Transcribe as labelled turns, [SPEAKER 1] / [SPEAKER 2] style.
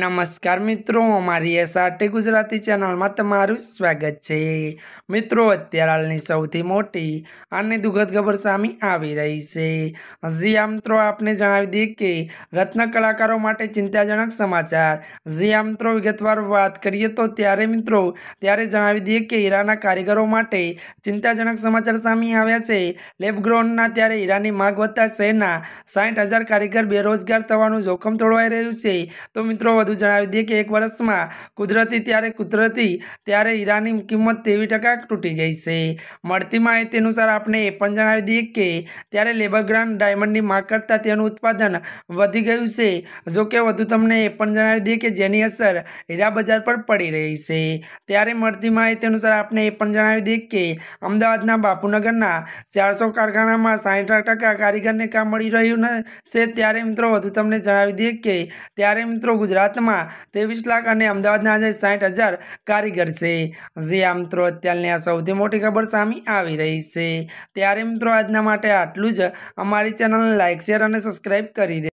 [SPEAKER 1] નમસ્કાર મિત્રો અમારી એસઆરટી ગુજરાતી ચેનલમાં તમારું સ્વાગત છે મિત્રો અત્યારે હાલની સૌથી મોટી અને દુઃખદ ખબર સામે આવી રહી છે જી આ મિત્રો આપને જણાવી દઈએ કે રત્ન કલાકારો માટે ચિંતાજનક સમાચાર જી આ મિત્રો વિગતવાર વાત કરીએ તો ત્યારે મિત્રો ત્યારે જણાવી દઈએ કે હીરાના કારીગરો માટે ચિંતાજનક સમાચાર સામે આવ્યા છે લેબગ્રોનના ત્યારે હીરાની માગ વધતા શહેરના સાઠ હજાર કારીગર બેરોજગાર થવાનું જોખમ તોડવાઈ રહ્યું છે તો મિત્રો વધુ જણાવી દઈએ કે એક વર્ષમાં કુદરતી ત્યારે કુદરતી ત્યારે હીરાની કિંમત તેવી ટકા તૂટી ગઈ છે મળતી માહિતી અનુસાર આપણે એ પણ જણાવી દઈએ કે ત્યારે લેબર ડાયમંડની માગ કરતાં તેનું ઉત્પાદન વધી ગયું છે જો કે વધુ તમને એ પણ જણાવી દઈએ કે જેની અસર હીરા બજાર પર પડી રહી છે ત્યારે મળતી માહિતી અનુસાર આપણે એ પણ જણાવી દઈએ કે અમદાવાદના બાપુનગરના ચારસો કારખાનામાં સાહીઠ ટકા કારીગરને કામ મળી રહ્યું છે ત્યારે મિત્રો વધુ તમને જણાવી દઈએ કે ત્યારે મિત્રો ગુજરાત ગુજરાતમાં ત્રેવીસ લાખ અને અમદાવાદના આજે સાઠ હજાર કારીગર છે જે આ મિત્રો અત્યારની આ સૌથી મોટી ખબર સામે આવી રહી છે ત્યારે મિત્રો આજના માટે આટલું જ અમારી ચેનલને લાઇક શેર અને સબસ્ક્રાઈબ કરી દે